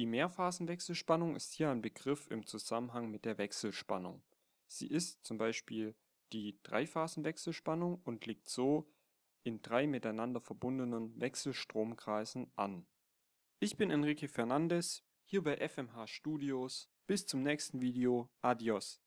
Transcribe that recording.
Die Mehrphasenwechselspannung ist hier ein Begriff im Zusammenhang mit der Wechselspannung. Sie ist zum Beispiel die Dreiphasenwechselspannung und liegt so in drei miteinander verbundenen Wechselstromkreisen an. Ich bin Enrique Fernandes, hier bei FMH Studios. Bis zum nächsten Video. Adios.